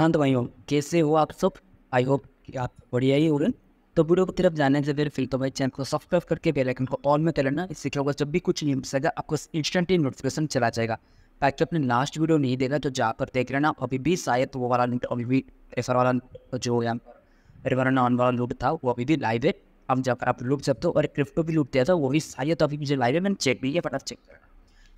हाँ तो भाई हो कैसे हो आप सब आई होप कि आप बढ़िया ही हो रहे तो वीडियो की तरफ जाने से पहले फिर तो भाई चैनल को सब्सक्राइब करके बेल आइकन को ऑल में कर लेना इससे क्या होगा जब भी कुछ नहीं आएगा आपको इंस्टेंटली नोटिफिकेशन चला जाएगा ताकि अपने लास्ट वीडियो नहीं देगा तो जाकर देख लेना अभी भी शायद वो वाला लिंक अभी भी रेफर वाला जो यहाँ पर ऑन वाला लूट था वो अभी भी लाइव है हम जाकर आप लूट सकते हो और क्रिप्टो भी लूट दिया था वो भी शायद अभी मुझे लाइव है मैंने चेक भी किया बट आप चेक कर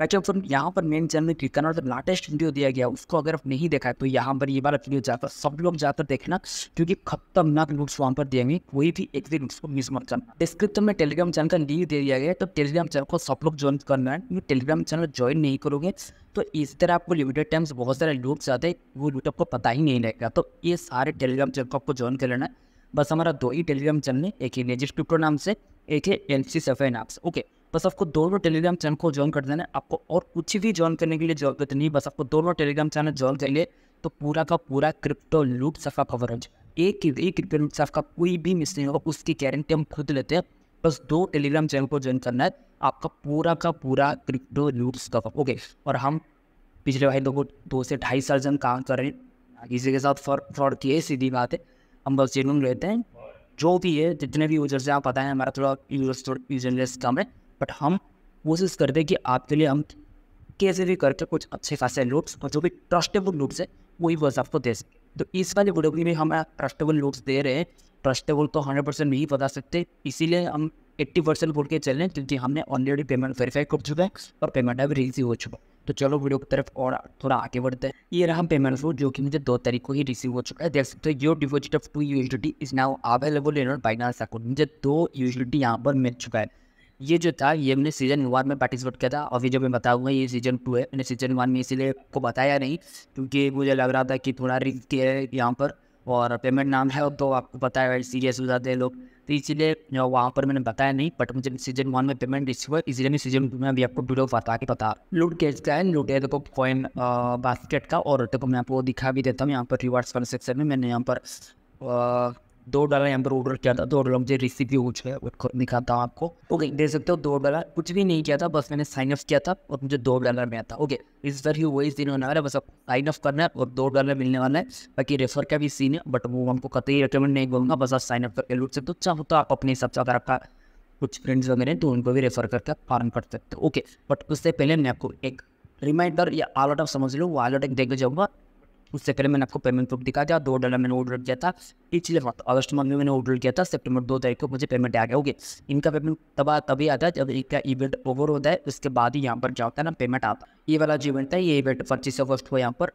वैसे ऑप्शन यहाँ पर मेन चैनल कीर्तन और लाटेस्ट वीडियो दिया गया उसको अगर आप नहीं देखा है तो यहाँ पर ये वाला वीडियो जाकर सब लोग जाकर देखना क्योंकि खतरनाक लुक्स वहाँ पर देंगे कोई भी एक दिन उसको मिस मत करना डिस्क्रिप्शन में टेलीग्राम चैनल का लिंक दे दिया गया तो टेलीग्राम चैनल को सब लोग ज्वाइन करना है क्योंकि टेलीग्राम चैनल ज्वाइन नहीं करोगे तो इस तरह आपको लिमिटेड टाइम्स बहुत सारे लोग जाते हैं वो लूट आपको पता ही नहीं रहेगा तो ये सारे टेलीग्राम चैनल को आपको ज्वाइन कर लेना है बस हमारा दो ही टेलीग्राम चैनल है एक ही नेजिस्ट्रिप्टो नाम से एक है एन सी सफे नाम से ओके बस आपको दोनों टेलीग्राम चैनल को ज्वाइन कर देना है आपको और कुछ भी ज्वाइन करने के लिए जरूरत नहीं बस आपको दोनों टेलीग्राम चैनल ज्वाइन करेंगे तो पूरा का पूरा क्रिप्टो लूट सबका खबर हो एक ही एक क्रिप्टो लूट सबका कोई भी मिस नहीं होगा उसकी गारंटी हम खुद लेते हैं बस दो टेलीग्राम चैनल को ज्वाइन करना है आपका पूरा का पूरा क्रिप्टो लूट कवर ओके और हम पिछले भाई लोगों दो से ढाई साल से हम काम कर रहे हैं किसी के साथ फ्रॉड किए सीधी बात है हम बस जेनुअन रहते हैं जो भी है जितने भी यूजर्स हैं आप पता है हमारा थोड़ा यूजर्स थोड़ा यूजर्स कम है बट हम कोशिश करते हैं कि आपके लिए हम कैसे भी करके कुछ अच्छे खासे नोट्स और जो भी ट्रस्टेबल नोट्स है वही बस आपको दे सकते तो इस वाले वीडियो में हम ट्रस्टेबल नोट्स दे रहे हैं ट्रस्टेबल तो हंड्रेड परसेंट नहीं बता सकते इसीलिए हम एट्टी परसेंट बोल के चल रहे हैं क्योंकि हमने ऑलरेडी पेमेंट वेरीफाई कर चुका है और पेमेंट अभी रिसीव हो चुका है तो चलो वीडियो की तरफ और थोड़ा आगे बढ़ते हैं ये रहा पेमेंट फ्रूट जो कि मुझे दो तारीख को ही रिसीव हो चुका है देख सकते हो your deposit of two you is now available in Binance account मुझे दो यू एस यहाँ पर मिल चुका है ये जो था ये हमने सीजन वन में पार्टिसिपेट किया था और ये जो मैं बताऊंगा ये सीजन टू है मैंने सीजन वन में इसीलिए आपको बताया नहीं क्योंकि मुझे लग रहा था कि थोड़ा रिक्त है यहाँ पर और पेमेंट नाम है तो आपको पता है सीरियस हो जाते हैं लोग तो इसीलिए वहाँ पर मैंने बताया नहीं बट मुझे सीजन वन में पेमेंट रिसीव हुआ इसीलिए मैं सीजन टू में अभी आपको वीडियो बता के पता लूट कैच का है लूट है देखो कॉइन बास्केट का और देखो मैं आपको दिखा भी देता हूँ यहाँ पर रिवार्ड्स वाले सेक्शन में मैंने यहाँ पर दो डॉलर यहाँ पर ऑर्डर किया था दो तो डॉलर मुझे रिसीव हो चुका है दिखाता हूँ आपको ओके देख सकते हो दो डॉलर कुछ भी नहीं किया था बस मैंने साइन अप किया था और मुझे दो डॉलर में आता ओके इस तरह ही वही सीन होने वाला है बस अब साइन अप करना है और दो डॉलर मिलने वाला है बाकी रेफर का भी सीन है बट वो हमको कतई रिकमेंड नहीं करूँगा बस आप साइन अप करके लूट सकते हो चाहो अच्छा तो आप अपने हिसाब से अगर आपका कुछ फ्रेंड्स वगैरह तो उनको भी रेफर करके फार्म कर सकते हो ओके बट उससे पहले मैं आपको एक रिमाइंडर या आलोट समझ लो वो आलोट एक देकर जाऊँगा उससे पहले मैंने आपको पेमेंट प्रूफ दिखा दिया दो डॉलर मैंने ऑर्डर किया था पिछले अगस्त मंथ में मैंने ऑर्डर किया था सेप्टेम्बर दो तारीख को मुझे पेमेंट आ गया ओके इनका पेमेंट तब तभी आता है जब इनका इवेंट ओवर होता है उसके बाद ही यहाँ पर जाता है ना पेमेंट आता है ये वाला जो इवेंट था ये इवेंट पच्चीस अगस्त को यहाँ पर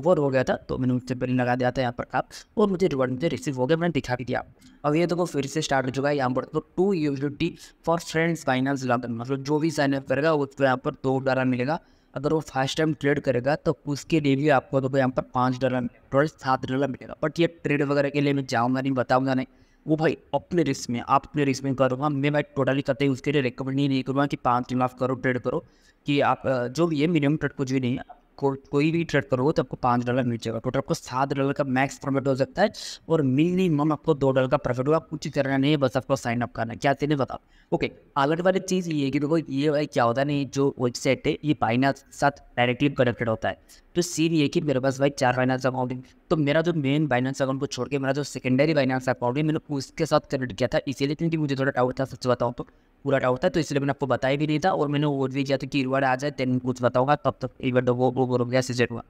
ओवर हो गया था तो मैंने उससे पहले लगा दिया था यहाँ पर आप और मुझे रिवॉर्ड मुझे रिसीव हो गया मैंने दिखा भी दिया अब ये देखो फिर से स्टार्ट हो चुका है यहाँ पर तो to unity for friends finance log मतलब जो भी साइन अप करेगा उसको यहाँ पर दो डॉलर मिलेगा अगर वो फर्स्ट टाइम ट्रेड करेगा तो उसके लिए भी आपको तो यहाँ पर पाँच डॉलर टोटल सात डॉलर मिलेगा बट ये ट्रेड वगैरह के लिए मैं जाऊँगा नहीं बताऊँगा नहीं वो भाई अपने रिस्क में आप अपने रिस्क में करूँगा मैं भाई टोटली कतई उसके लिए रिकमेंड नहीं, नहीं करूँगा कि पाँच आप करो ट्रेड करो कि आप जो भी है मिनिमम ट्रेड कुछ भी नहीं है को, कोई भी ट्रेड करोगे तो आपको पाँच डॉलर मिल जाएगा टोटल आपको सात डॉलर का मैक्स प्रॉफिट हो सकता है और मिनिमम आपको दो डॉलर का प्रॉफिट होगा कुछ करना नहीं है बस आपको साइन अप करना है क्या चाहिए बताओ ओके अलग वाली चीज़ ये है कि देखो ये भाई क्या होता है नहीं जो वेबसाइट है ये फाइनेंस साथ डायरेक्टली कनेक्टेड होता है तो सीन ये कि मेरे पास भाई चार फाइनेंस अकाउंट है तो मेरा जो मेन फाइनेंस अकाउंट को छोड़ के मेरा जो सेकेंडरी फाइनेंस अकाउंट है मैंने उसके साथ कनेक्ट किया था इसीलिए क्योंकि मुझे थोड़ा डाउट था सच बताऊँ तो पूरा डाउट था तो इसलिए मैंने आपको बताया भी नहीं था और मैंने और भी किया था कि आ जाए तेन कुछ बताऊंगा तब तक एक बार तो वो वो बोलोगे सीजन हुआ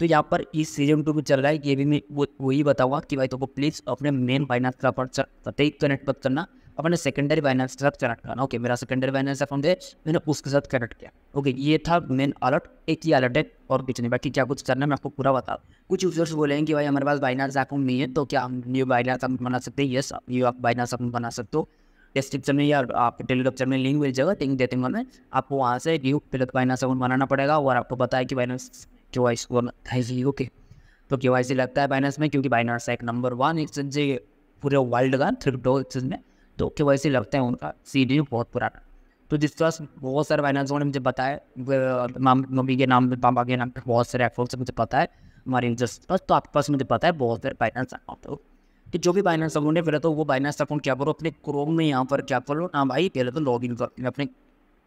तो यहाँ पर इस सीजन टू में चल रहा है ये भी मैं वो वही बताऊँगा कि भाई तुमको तो प्लीज़ अपने मेन फाइनेंस का अकाउंट ही कनेक्ट मत करना अपने सेकेंडरी फाइनेंस के साथ कनेक्ट करना ओके मेरा सेकेंडरी फाइनेंस अकाउंट है मैंने उसके साथ कनेक्ट किया ओके ये था मेन अलर्ट एक ही अलर्ट है और कुछ नहीं बाकी क्या कुछ करना मैं आपको पूरा बता कुछ यूजर्स बोले हैं कि भाई हमारे पास बाइनास अकाउंट नहीं है तो क्या हम न्यू बाइनास अकाउंट बना सकते हैं यस ये आप बाइनास अकाउंट बना सकते हो डिस्क्रिप्शन में या आपके टेलीग्राम में लिंक मिल जाएगा लिंक देते हैं आपको वहाँ से ड्यू प्लस फाइनेंस अकाउंट बनाना पड़ेगा और आपको पता है कि बाइनास के वाई सी ओके तो के वाई सी लगता है बाइनास में क्योंकि बाइनास एक नंबर वन एक्सचेंज है पूरे वर्ल्ड का थ्रिप्टो एक्सचेंज में तो के वाई सी लगता है उनका सी डी बहुत पुराना तो जिस से बहुत सारे फाइनेंस ने मुझे बताया मम्मी के नाम पापा के नाम पर बहुत सारे एफर्ट्स से मुझे पता है हमारे इंटरेस्ट पास तो आपके पास मुझे पता है बहुत सारे फाइनेंस अकाउंट कि जो भी बाइनेंस अकाउंट है पहले तो वो बाइनेंस अकाउंट क्या करो अपने क्रोम में यहाँ पर क्या करो ना हाँ भाई पहले तो लॉग इन कर अपने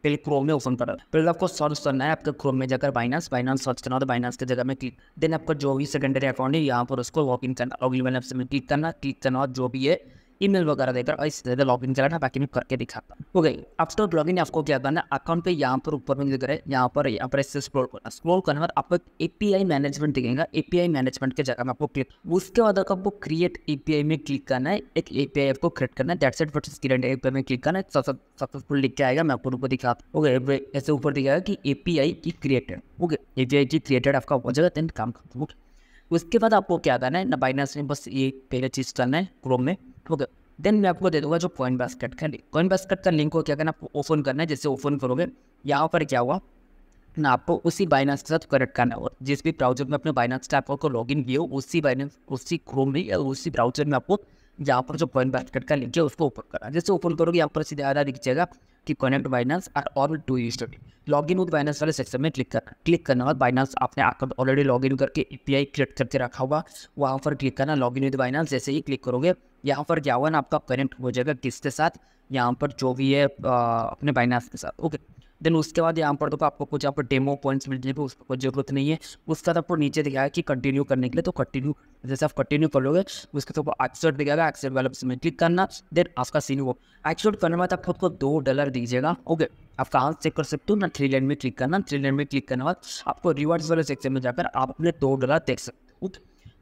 पहले क्रोम में ओपन करो पहले आपको सर्च करना है आपके क्रोम में जाकर बाइनेंस बाइनेंस सर्च करना तो बाइनेंस की जगह में क्लिक देन आपका जो भी सेकेंडरी अकाउंट है यहाँ पर उसको लॉग इन करना लॉग इन बाइनेंस में क्लिक करना क्लिक करना जो भी है ईमेल वगैरह देकर इससे ज़्यादा लॉगिन कराना बाकी मैं करके दिखाता हूँ हो गई आफ्टर इन आपको क्या करना है अकाउंट पे यहाँ पर ऊपर में करें यहाँ पर यहाँ पर इससे स्क्रोल करना स्क्रोल करने पर आपको एपीआई मैनेजमेंट दिखेगा एपीआई मैनेजमेंट के जगह में आपको क्लिक उसके बाद आपको क्रिएट एपीआई में क्लिक करना है एक ए आपको क्रिएट करना है दैट सेट क्रिएट एपीआई में क्लिक करना है सक्सेसफुल लिख के आएगा मैं आपको ऊपर दिखाता हूँ ओके ऐसे ऊपर दिखाएगा कि एपीआई की क्रिएटेड ओके एपीआई की क्रिएटेड आपका हो जाएगा देन काम करता ओके उसके बाद आपको क्या करना है ना बाइनास में बस ये पहले चीज़ करना है क्रोम में ओके देन मैं आपको दे दूंगा जो कॉइन बास्केट का लिंक कॉइन बास्केट का लिंक को क्या करना आपको ओपन करना है जैसे ओपन करोगे यहाँ पर क्या हुआ ना आपको उसी बाइनेंस के साथ कनेक्ट करना होगा जिस भी ब्राउजर में अपने बाइनेंस टैप को लॉग इन किया हो उसी बाइनेंस उसी क्रोम में या उसी ब्राउजर में आपको यहाँ पर जो कॉइन बास्केट का लिंक है उसको ओपन करना जैसे ओपन करोगे यहाँ पर सीधे आधा दिखेगा कि connect Binance are all to you study log in with Binance वाले सेक्शन में क्लिक करना क्लिक करना और बाइनेंस आपने अकाउंट ऑलरेडी लॉग इन करके ई पी आई क्रिएट करके रखा हुआ वहाँ पर क्लिक करना लॉग इन विद बाइनेंस जैसे ही क्लिक करोगे यहाँ पर यावन आपका कनेक्ट हो जाएगा किसके साथ यहाँ पर जो भी है आ, अपने बाइनेंस के साथ ओके देन उसके बाद यहाँ पर देखो आपको कुछ यहाँ पर डेमो पॉइंट्स मिल जाएंगे उसको कोई जरूरत नहीं है उसका आपको नीचे दिखाया कि कंटिन्यू करने के लिए तो कंटिन्यू जैसे आप कंटिन्यू कर लोगे उसके तो एक्सेट दिखाएगा एक्सेट वाले उसमें में क्लिक करना देन आपका सीन वो एक्सेट करने बाद आप खुद को दो डॉलर दीजिएगा ओके आप कहाँ चेक कर सकते हो ना थ्री लाइन में क्लिक करना थ्री लाइन में क्लिक करने बाद आपको रिवार्ड्स वाले सेक्शन में जाकर आप अपने दो डॉलर देख सकते हो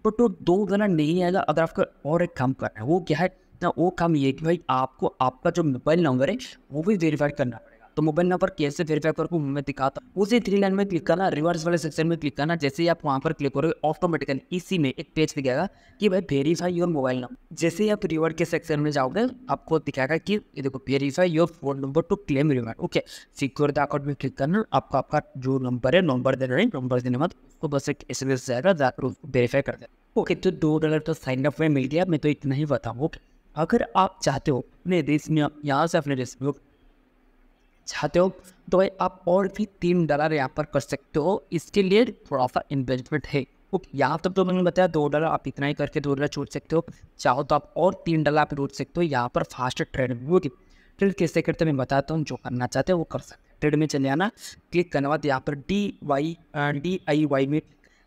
बट तो दो डॉलर नहीं आएगा अगर आपको और एक काम करना है वो क्या है ना वो काम ये कि भाई आपको आपका जो मोबाइल नंबर है वो भी वेरीफाई करना है तो मोबाइल नंबर कैसे वेरीफाई करके मैं दिखाता हूँ उसी थ्री लाइन में क्लिक करना रिवर्स वाले सेक्शन में क्लिक करना जैसे ही आप वहाँ पर क्लिक करोगे ऑटोमेटिकली इसी में एक पेज दिखाएगा कि भाई वेरीफाई योर मोबाइल नंबर जैसे ही आप रिवॉर्ड के सेक्शन में जाओगे आपको दिखाएगा कि ये देखो verify your phone number to claim reward okay secure account में क्लिक करना आपको आपका जो नंबर है नंबर दे रहे नंबर देने मत उसको बस एक एस एम एस जाएगा वेरीफाई कर देना ओके तो दो डॉलर तो साइन अप में मिल गया मैं तो इतना ही बताऊँ ओके अगर आप चाहते हो अपने देश में यहाँ से अपने देश में चाहते हो तो आप और भी तीन डॉलर यहाँ पर कर सकते हो इसके लिए थोड़ा सा इन्वेस्टमेंट है ओके तो यहाँ तक तो मैंने बताया दो डॉलर आप इतना ही करके दो डॉलर छोड़ सकते हो चाहो तो आप और तीन डॉलर आप रोज सकते हो यहाँ पर फास्ट ट्रेड ओके ट्रेड कैसे करते मैं बताता हूँ जो करना चाहते हैं वो कर सकते हैं ट्रेड में चले आना क्लिक करने बाद यहाँ पर D Y D I Y में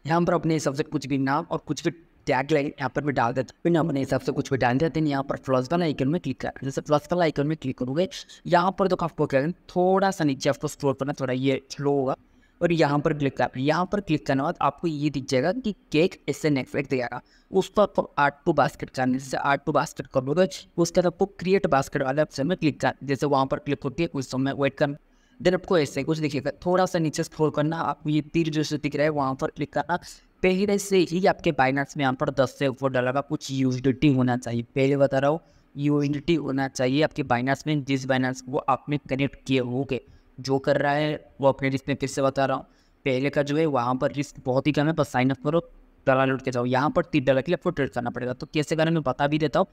यहाँ पर अपने हिसाब से कुछ भी नाम और कुछ भी टैग लाइन यहाँ पर भी डाल देता हूँ अपने हिसाब से कुछ भी डाल देते हैं यहाँ पर प्लस वाला आइकन में क्लिक करना जैसे प्लस वाला आइकन में क्लिक करोगे यहाँ पर देखो आपको क्या थोड़ा सा नीचे आपको स्क्रोल करना थोड़ा ये स्लो होगा और यहाँ पर क्लिक कर यहाँ पर क्लिक करने बाद आपको ये दिख जाएगा कि केक इससे नेटफ्लिक दिखाएगा उस पर आपको आर्ट टू बास्केट करने जैसे आर्ट टू बास्केट कर लोगे उसके बाद आपको क्रिएट बास्केट वाले ऑप्शन में क्लिक कर जैसे वहाँ पर क्लिक होती है उस समय वेट करना देन आपको ऐसे कुछ दिखेगा थोड़ा सा नीचे स्क्रोल करना आपको ये तीर जो दिख रहा है वहाँ पर क्लिक करना पहले से ही आपके बाइनेंस में यहाँ पर दस से ऊपर डॉलर का कुछ यूजिटी होना चाहिए पहले बता रहा हूँ यूजिटी होना चाहिए आपके बाइनेंस में जिस बाइनास को आपने कनेक्ट किए होगे जो कर रहा है वो अपने रिस्क में फिर से बता रहा हूँ पहले का जो है वहाँ पर रिस्क बहुत ही कम है बस साइनअप करो डॉलर लुट के जाओ यहाँ पर तीन डॉलर के लिए आपको ट्रेड करना पड़ेगा तो कैसे करें मैं बता भी देता हूँ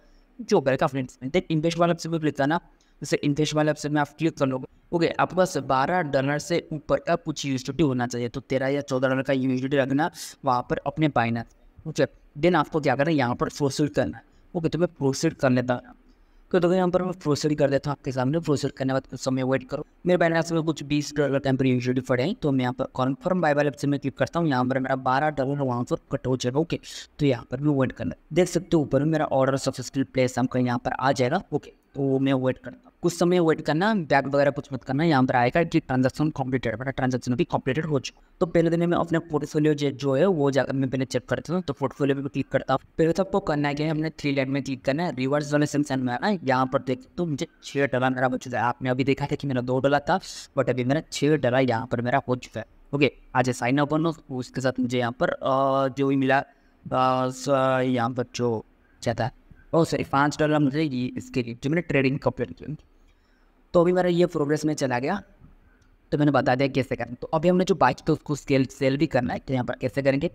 जो करेगा फ्रेंड्स में देख इन्वेस्ट वाला से भी ना जैसे इंग्लिश वाले ऑप्शन में आप क्लिक कर लोगे ओके आपके पास बारह डॉलर से ऊपर का कुछ यूजिटी होना चाहिए तो तेरह या चौदह डॉलर का यूजिटी रखना वहाँ पर अपने पाइना ओके देन आपको क्या करना है यहाँ पर प्रोसीड करना है ओके तो मैं प्रोसीड कर लेता हूँ क्यों देखो तो यहाँ पर मैं प्रोसीड कर देता हूँ आपके सामने प्रोसीड करने बाद कुछ समय वेट करो मेरे बैलेंस में कुछ बीस डॉलर का यूजिटी पड़े हैं तो मैं यहाँ पर कॉन्फर्म बाई वाले में क्लिक करता हूँ यहाँ पर मेरा बारह डॉलर वहाँ पर कट हो जाएगा ओके तो यहाँ पर मैं वेट करना देख सकते हो ऊपर में मेरा ऑर्डर सक्सेसफुल प्लेस हमको यहाँ पर आ जाएगा ओके तो मैं वेट करता कुछ समय वेट करना बैग वगैरह कुछ मत करना यहाँ पर आएगा कि ट्रांजेक्शन कम्प्लीटेड मेरा ट्रांजेक्शन भी कम्प्लीटेड हो चुका तो पहले दिन में अपने पोर्टफोलियो जो है वो जाकर मैं पहले चेक करता हूँ तो पोर्टफोलियो भी क्लिक करता हूँ पहले तो आपको करना क्या है हमने थ्री लाइन में क्लिक करना है रिवर्स डोनेशन सेंड में आना यहाँ पर देख तो मुझे छः डला मेरा बच चुका है आपने अभी देखा था कि मेरा दो डला था बट अभी मेरा छः डला यहाँ पर मेरा हो चुका है ओके आज साइन अप उसके साथ मुझे यहाँ पर जो भी मिला यहाँ पर जो चाहता है ओ सारी पाँच डॉलर मुझे ये इसके लिए जो मैंने ट्रेडिंग कंप्लीट की तो अभी मेरा ये प्रोग्रेस में चला गया तो मैंने बता दिया कैसे करना तो अभी हमने जो बाइक तो उसको स्केल सेल भी करना है तो यहाँ पर कैसे करेंगे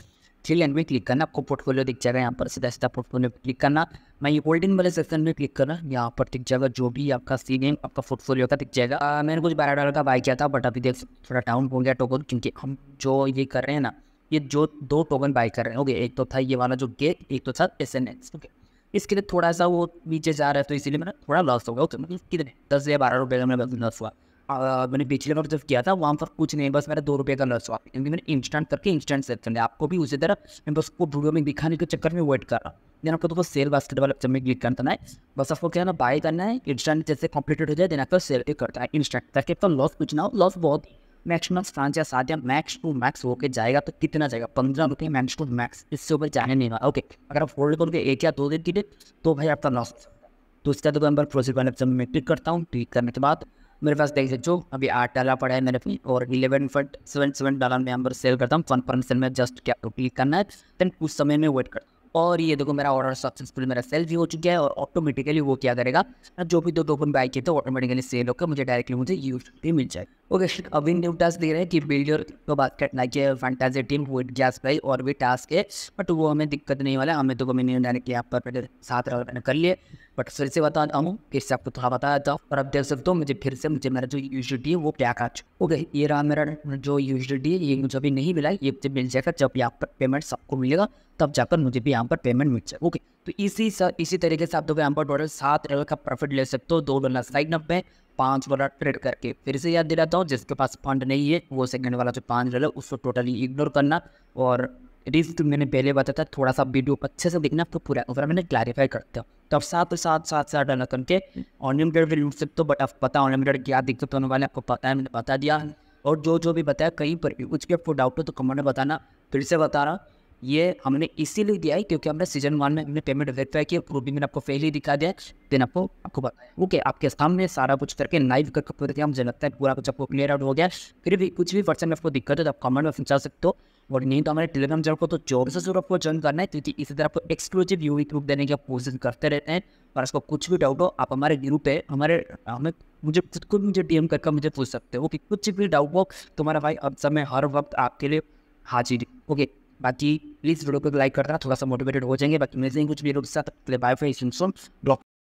थ्री लैंड में क्लिक करना आपको पोर्टफोलियो दिख जाएगा यहाँ पर सीधा सीधा पोर्टफोलियो क्लिक करना मैं ये होल्डिंग वाले सेक्शन में क्लिक करना यहाँ पर दिख जाएगा जो भी आपका सी नेम आपका पोर्टफोलियो का दिख जाएगा आ, मैंने कुछ बारह डॉलर का बाई किया था बट अभी देख थोड़ा डाउन हो गया टोकन क्योंकि हम जो ये कर रहे हैं ना ये जो दो टोकन बाई कर रहे हैं ओके एक तो था ये वाला जो गेट एक तो था एस एन एक्स ओके इसके लिए थोड़ा सा वो नीचे जा रहा है तो इसीलिए मेरा थोड़ा लॉस हो गया तो मतलब कितने दस या बारह रुपये का मेरा लॉस हुआ मैंने पिछले बार जब किया था वहाँ पर कुछ नहीं बस मेरा दो रुपये का लॉस हुआ क्योंकि मैंने इंस्टेंट करके इंस्टेंट सेल करना आपको भी उसी तरह मैं बस वो वीडियो में दिखाने के चक्कर में वेट कर रहा हूँ देन आपको तो सेल बास्केट वाले जब मैं क्लिक करना है बस आपको क्या ना बाय करना है इंस्टेंट जैसे कंप्लीटेड हो जाए देन आपको सेल करता है इंस्टेंट ताकि आपका लॉस कुछ ना हो लॉस बहुत मैक्सिमम चांसेस आते हैं मैक्स टू मैक्स होकर जाएगा तो कितना जाएगा पंद्रह रुपये मैक्स टू मैक्स इससे ऊपर जाने नहीं होगा ओके अगर आप होल्ड करोगे एक या दो दिन के लिए तो भाई आपका लॉस हो सकता है तो उसके तो बाद मैं प्रोसेस वाले जब मैं क्लिक करता हूँ क्लिक करने के बाद मेरे पास देख सकते हो अभी आठ डाला पड़ा है मेरे पे और eleven point seven seven dollar में हम सेल करता हूँ वन सेल में जस्ट क्या क्लिक करना है देन कुछ समय में वेट करता हूँ और ये देखो मेरा ऑर्डर सक्सेसफुल मेरा सेल भी हो चुका है और ऑटोमेटिकली वो क्या करेगा अब जो भी दो टोकन बाय किए थे ऑटोमेटिकली सेल होकर मुझे डायरेक्टली मुझे यूज भी मिल जाए ओके अभी न्यू टास्क दे रहे हैं कि builder your to basket like fantasy team with gas भाई और भी टास्क है बट वो हमें दिक्कत नहीं वाला हमें तो मैंने डायरेक्टली यहाँ पर साथ कर लिए बट फिर से बता हूँ फिर से आपको थोड़ा बताया था और आप देख सकते हो मुझे फिर से मुझे मेरा जो यूजी है वो क्या आ चुका ओके ये रहा मेरा जो यूजी है ये मुझे अभी नहीं मिला ये मुझे मिल जाएगा जब यहाँ पर पेमेंट सबको मिलेगा तब जाकर मुझे भी यहाँ पर पेमेंट मिल जाए ओके तो इसी सर इसी तरीके से आप लोग यहाँ पर टोटल सात डॉलर का प्रॉफिट ले सकते हो दो डॉलर साइड नब्बे पाँच डॉलर ट्रेड करके फिर से याद दिलाता हूँ जिसके पास फंड नहीं है वो सेकंड वाला जो पाँच डॉलर उसको टोटली इग्नोर करना और तुम मैंने पहले बताया था थोड़ा सा वीडियो अच्छे से देखना तो पूरा ओवरऑल मैंने क्लैरिफाई करते हो तो आप साथ साथ साथ साथ डन करके अनलिमिटेड भी लूट सकते हो बट आप पता अनलिमिटेड क्या दिक्कत होने वाले आपको पता है मैंने बता दिया और जो जो भी बताया कहीं पर भी कुछ भी आपको डाउट हो तो कमेंट में बताना फिर से बता रहा ये हमने इसीलिए दिया है क्योंकि हमने सीजन वन में हमने पेमेंट वेरीफाई किया वो भी मैंने आपको पहले ही दिखा दिया देन आपको आपको बताया ओके आपके सामने सारा कुछ करके लाइव करके पूरे हम जनता है पूरा कुछ आपको क्लियर आउट हो गया फिर भी कुछ भी पर्सन में आपको दिक्कत हो तो आप कमेंट में पहुंचा सकते हो और नहीं तो हमारे टेलीग्राम चैनल को तो चौबीस सौ आपको ज्वाइन करना है क्योंकि तो इसी तरह आपको एक्सक्लूसिव यूवी ग्रुप देने की कोशिश करते रहते हैं और इसको कुछ भी डाउट हो आप हमारे ग्रुप पे हमारे हमें मुझे खुद को मुझे डीएम करके मुझे पूछ सकते हो कि कुछ भी डाउट हो तुम्हारा भाई अब समय हर वक्त आपके लिए हाजिर ओके बाकी प्लीज़ वीडियो को लाइक करना थोड़ा सा मोटिवेटेड हो जाएंगे बाकी मिलेंगे कुछ भी के साथ बाय फॉर डॉक्टर